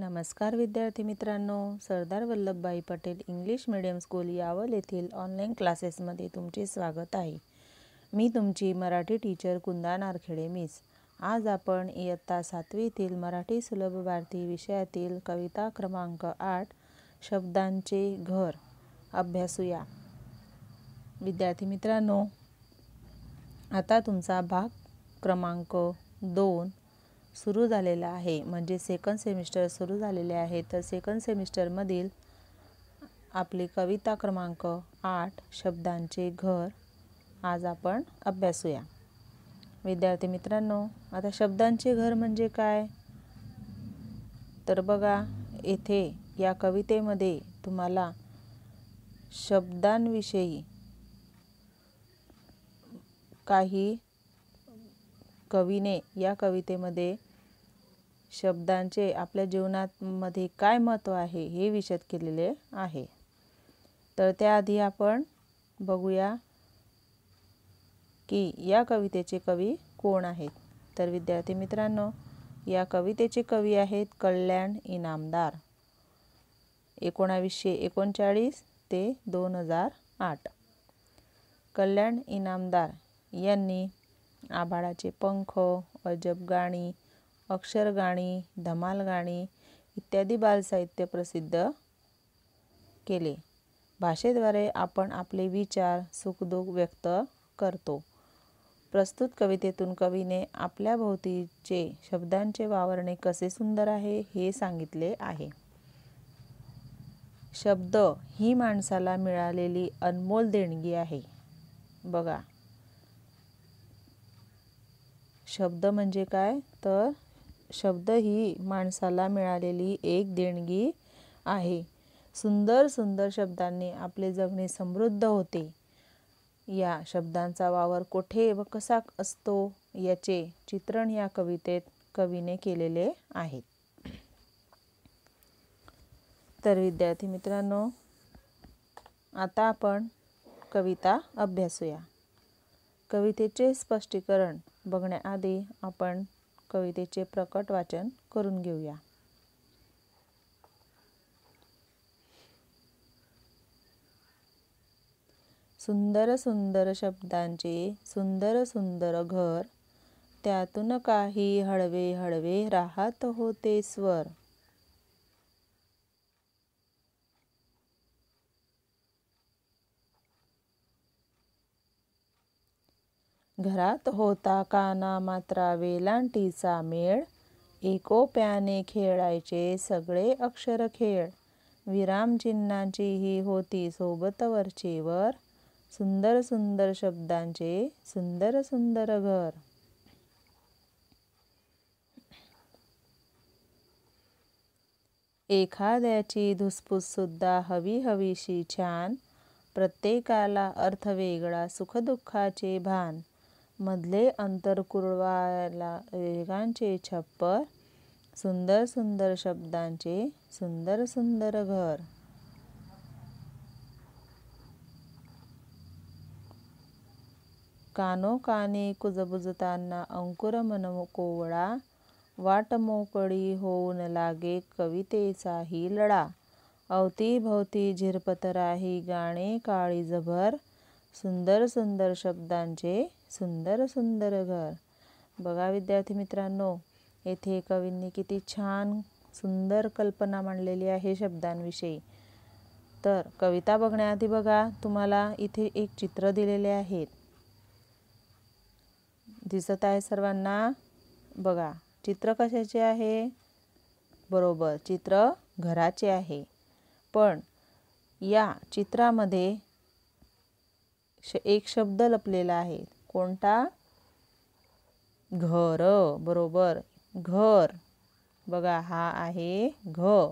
नमस्कार विद्यार्थी मित्रांनो Sardar Vallabhbhai Patel English medium school Yawal येथील ऑनलाईन क्लासेसमध्ये तुमचे स्वागत आहे मी तुमची मराठी टीचर कुंदा नारखेडे मिस आज आपण इयत्ता सातवीतील मराठी सुलभ भारती विषयातील कविता क्रमांक आठ शब्दांचे घर अभ्यासूया विद्यार्थी मित्रांनो आता तुमचा भाग क्रमांक दोन सुरू झालेला आहे म्हणजे सेकंड सेमिस्टर सुरू झालेले आहे तर सेकंड सेमिस्टरमधील आपली कविता क्रमांक आठ शब्दांचे घर आज आपण अभ्यासूया विद्यार्थी मित्रांनो आता शब्दांचे घर म्हणजे काय तर बघा येथे या कवितेमध्ये तुम्हाला शब्दांविषयी काही कवीने या कवितेमध्ये शब्दांचे आपल्या मध्ये काय महत्त्व आहे हे विशद केलेले आहे तर त्याआधी आपण बघूया की या कवितेचे कवी कोण आहेत तर विद्यार्थी मित्रांनो या कवितेचे कवी आहेत कल्याण इनामदार एकोणावीसशे एकोणचाळीस ते दोन हजार आठ कल्याण इनामदार यांनी आभाळाचे पंख अजब गाणी अक्षरगाणी धमाल गाणी इत्यादी बालसाहित्य प्रसिद्ध केले भाषेद्वारे आपण आपले विचार सुखदुःख व्यक्त करतो प्रस्तुत कवितेतून कवीने आपल्या भोवतीचे शब्दांचे वावरणे कसे सुंदर आहे हे सांगितले आहे शब्द ही माणसाला मिळालेली अनमोल देणगी आहे बघा शब्द म्हणजे काय तर शब्द ही माणसाला मिळालेली एक देणगी आहे सुंदर सुंदर शब्दांनी आपले जगणे समृद्ध होते या शब्दांचा वावर कोठे व कसा असतो याचे चित्रण या कवितेत कवीने केलेले आहे तर विद्यार्थी मित्रांनो आता आपण कविता अभ्यासूया कवितेचे स्पष्टीकरण बघण्याआधी आपण कवितेचे प्रकट वाचन करून घेऊया सुंदर सुंदर शब्दांचे सुंदर सुंदर घर त्यातून काही हळवे हळवे राहत होते स्वर घरात होता काना मात्रा वेलांटीचा मेळ एकोप्याने खेळायचे सगळे अक्षर खेळ विरामचिन्हांची ही होती सोबत वरचेवर सुंदर सुंदर शब्दांचे सुंदर सुंदर घर एखाद्याची सुद्धा हवी हवीशी छान प्रत्येकाला अर्थ वेगळा सुखदुःखाचे भान मधले अंतर कुरवायला वेगांचे छप्पर सुंदर सुंदर शब्दांचे सुंदर सुंदर घर कानो काने कुजबुजताना अंकुर मन कोवळा वाट मोकळी होऊन लागे कवितेचाही लढा अवतीभोवती झिरपतराही गाणे काळी जभर सुंदर सुंदर शब्दांचे सुंदर सुंदर घर बघा विद्यार्थी मित्रांनो येथे कवींनी किती छान सुंदर कल्पना मांडलेली आहे शब्दांविषयी तर कविता बघण्याआधी बघा तुम्हाला इथे एक चित्र दिलेले आहेत दिसत आहे सर्वांना बघा चित्र कशाचे आहे बरोबर चित्र घराचे आहे पण या चित्रामध्ये श एक शब्द लपलेला आहे कोणता घर बरोबर घर बघा हा आहे घ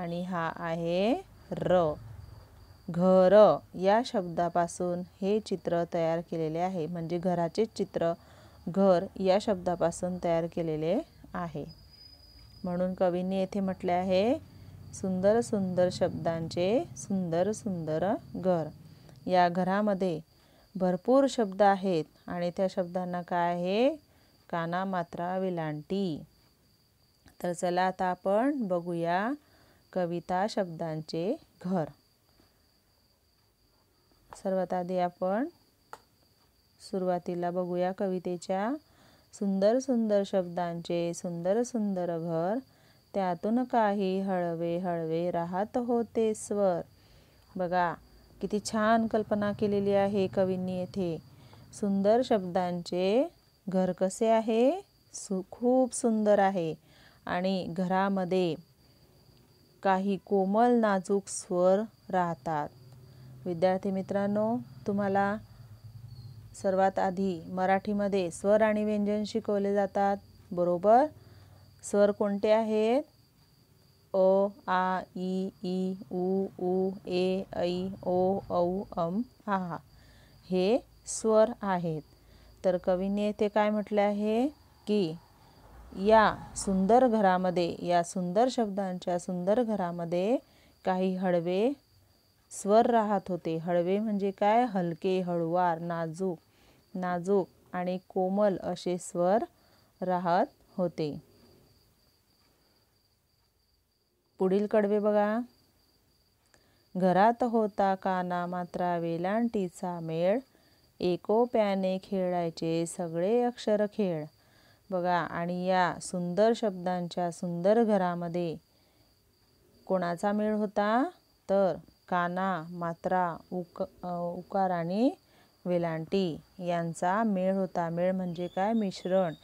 आणि हा आहे र घर या शब्दापासून हे चित्र तयार केलेले आहे म्हणजे घराचे चित्र घर या शब्दापासून तयार केलेले आहे म्हणून कवींनी येथे म्हटले आहे सुंदर सुंदर शब्दांचे सुंदर सुंदर घर या घरामध्ये भरपूर शब्द आहेत आणि त्या शब्दांना काय आहे काना मात्रा विलांटी तर चला आता आपण बघूया कविता शब्दांचे घर सर्वात आधी आपण सुरुवातीला बघूया कवितेच्या सुंदर सुंदर शब्दांचे सुंदर सुंदर घर त्यातून काही हळवे हळवे राहत होते स्वर बघा किती छान कल्पना केलेली आहे कवींनी येथे सुंदर शब्दांचे घर कसे आहे सु खूप सुंदर आहे आणि घरामध्ये काही कोमल नाजूक स्वर राहतात विद्यार्थी मित्रांनो तुम्हाला सर्वात आधी मराठीमध्ये स्वर आणि व्यंजन शिकवले जातात बरोबर स्वर कोणते आहेत अ आ ई, ई उ ऊ ए ऐ ओ औ अम आ, हे स्वर आहेत तर कवीने ते काय म्हटले आहे की या सुंदर घरामध्ये या सुंदर शब्दांच्या सुंदर घरामध्ये काही हळवे स्वर राहत होते हळवे म्हणजे काय हलके हळुवार नाजूक नाजूक आणि कोमल असे स्वर राहत होते पुढील कडवे बघा घरात होता काना मात्रा वेलांटीचा मेळ एकोप्याने खेळायचे सगळे अक्षर खेळ बघा आणि या सुंदर शब्दांच्या सुंदर घरामध्ये कोणाचा मेळ होता तर काना मात्रा उक उकार आणि वेलांटी यांचा मेळ होता मेळ म्हणजे काय मिश्रण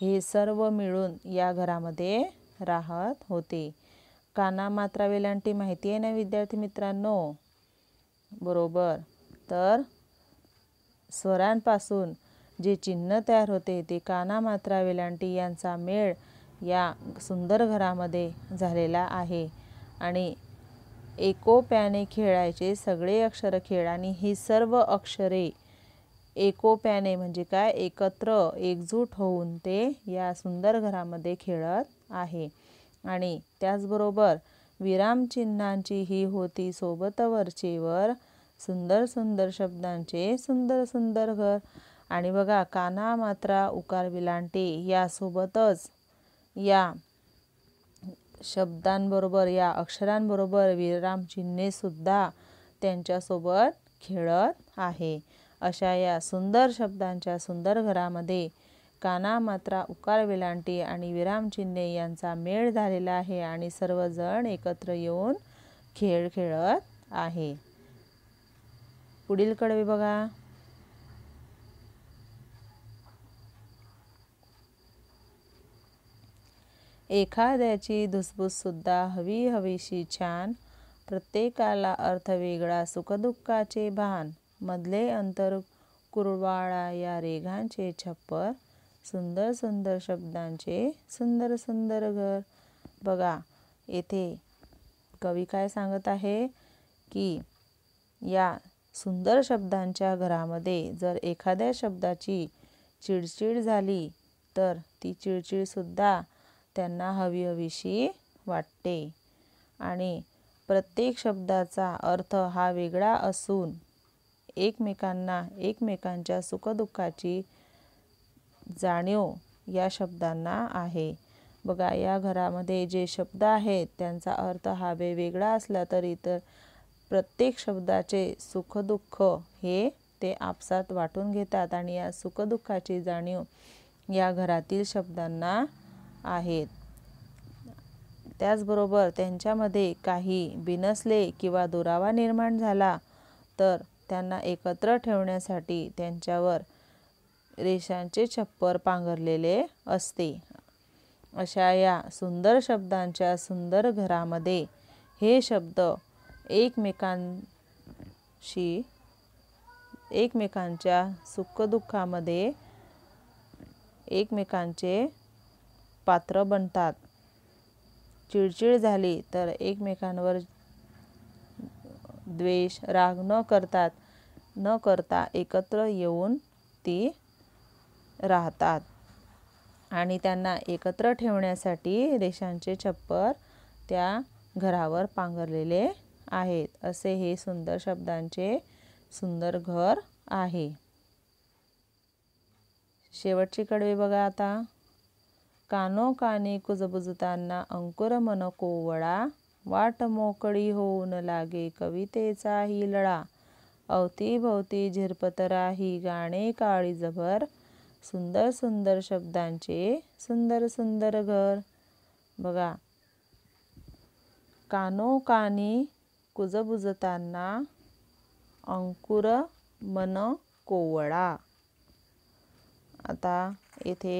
हे सर्व मिळून या घरामध्ये राहत होते काना मात्रा वेलांटी माहिती आहे ना विद्यार्थी मित्रांनो बरोबर तर स्वरांपासून जे चिन्ह तयार होते ते काना मात्रा वेलांटी यांचा मेळ या सुंदर घरामध्ये झालेला आहे आणि एकोप्याने खेळायचे सगळे अक्षर खेळ आणि ही सर्व अक्षरे एकोप्याने म्हणजे काय एकत्र एकजूट होऊन ते या सुंदर घरामध्ये खेळत आहे आणि त्याचबरोबर विरामचिन्हांची ही होती सोबत वरचेवर सुंदर सुंदर शब्दांचे सुंदर सुंदर घर आणि बघा काना मात्रा उकार विलांटे यासोबतच या शब्दांबरोबर या अक्षरांबरोबर विरामचिन्हेसुद्धा त्यांच्यासोबत खेळत आहे अशा या सुंदर शब्दांच्या सुंदर घरामध्ये काना मात्रा उकार विलांटी आणि विरामचिन्हे यांचा मेळ झालेला आहे आणि सर्वजण एकत्र येऊन खेळ खेळत आहे पुढील कडवे बघा एखाद्याची सुद्धा हवी हवीशी छान प्रत्येकाला अर्थ वेगळा सुखदुःखाचे भान मधले अंतर कुरवाळा या रेघांचे छप्पर सुंदर सुंदर शब्दांचे सुंदर सुंदर घर बघा येथे कवी काय सांगत आहे की या सुंदर शब्दांच्या घरामध्ये जर एखाद्या शब्दाची चिडचिड झाली तर ती चिडचिडसुद्धा त्यांना हवी हवीशी वाटते आणि प्रत्येक शब्दाचा अर्थ हा वेगळा असून एकमेकांना एकमेकांच्या सुखदुःखाची जाणीव या शब्दांना आहे बघा या घरामध्ये जे शब्द आहेत त्यांचा अर्थ हा वेगवेगळा असला तरी तर प्रत्येक शब्दाचे सुखदुःख हे ते आपसात वाटून घेतात आणि या सुखदुःखाची जाणीव या घरातील शब्दांना आहेत त्याचबरोबर त्यांच्यामध्ये काही बिनसले किंवा दुरावा निर्माण झाला तर त्यांना एकत्र ठेवण्यासाठी त्यांच्यावर रेषांचे छप्पर पांघरलेले असते अशा या सुंदर शब्दांच्या सुंदर घरामध्ये हे शब्द एकमेकांशी एकमेकांच्या सुखदुःखामध्ये एकमेकांचे पात्र बनतात चिडचिड झाली तर एकमेकांवर द्वेष राग न करतात न करता एकत्र येऊन ती राहतात आणि त्यांना एकत्र ठेवण्यासाठी रेषांचे छप्पर त्या घरावर पांघरलेले आहेत असे हे सुंदर शब्दांचे सुंदर घर आहे शेवटची कडवे बघा आता कानो काने कुजबुजताना अंकुर मन कोवळा वाट मोकळी होऊन लागे कवितेचा ही लळा अवतीभोवती ही गाणे काळी जबर सुंदर सुंदर शब्दांचे सुंदर सुंदर घर बघा कानो कानी कुजबुजताना अंकुर मन कोवळा आता येथे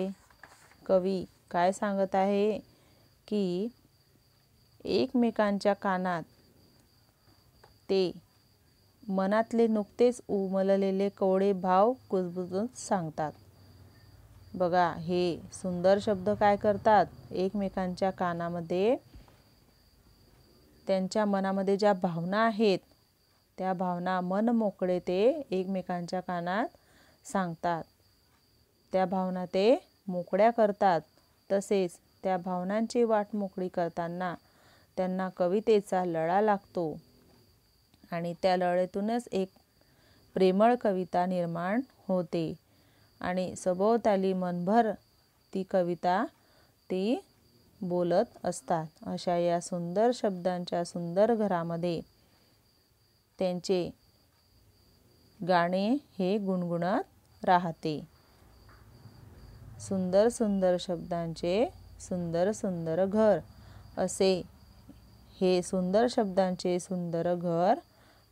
कवी काय सांगत आहे की एकमेकांच्या कानात ते मनातले नुकतेच उमललेले कवडे भाव कुजबुजून सांगतात बघा हे सुंदर शब्द काय करतात एकमेकांच्या कानामध्ये त्यांच्या मनामध्ये ज्या भावना आहेत त्या भावना मन मोकळे ते एकमेकांच्या कानात सांगतात त्या भावना ते मोकळ्या करतात तसेच त्या भावनांची वाट मोकळी करताना त्यांना कवितेचा लळा लागतो आणि त्या लळेतूनच एक प्रेमळ कविता निर्माण होते आणि सभोवताली मनभर ती कविता ती बोलत असतात अशा या सुंदर शब्दांच्या सुंदर घरामध्ये त्यांचे गाणे हे गुणगुणत राहते सुंदर सुंदर शब्दांचे सुंदर सुंदर घर असे हे सुंदर शब्दांचे सुंदर घर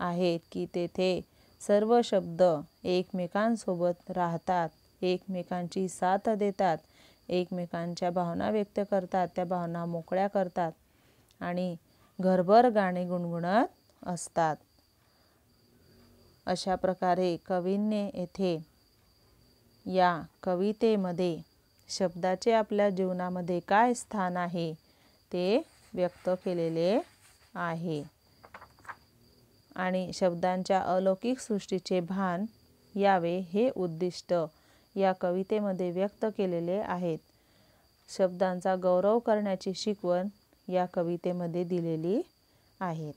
आहेत की तेथे सर्व शब्द एकमेकांसोबत राहतात एकमेकांची साथ देतात एकमेकांच्या भावना व्यक्त करतात त्या भावना मोकळ्या करतात आणि घरभर गाणे गुणगुणत असतात अशा प्रकारे कवींनी येथे या कवितेमध्ये शब्दाचे आपल्या जीवनामध्ये काय स्थान आहे ते व्यक्त केलेले आहे आणि शब्दांच्या अलौकिक सृष्टीचे भान यावे हे उद्दिष्ट या कवितेमध्ये व्यक्त केलेले आहेत शब्दांचा गौरव करण्याची शिकवण या कवितेमध्ये दिलेली आहे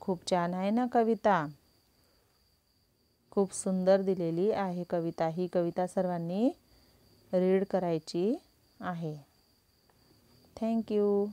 खूप छान आहे ना कविता खूप सुंदर दिलेली आहे कविता ही कविता सर्वांनी रीड करायची आहे थँक्यू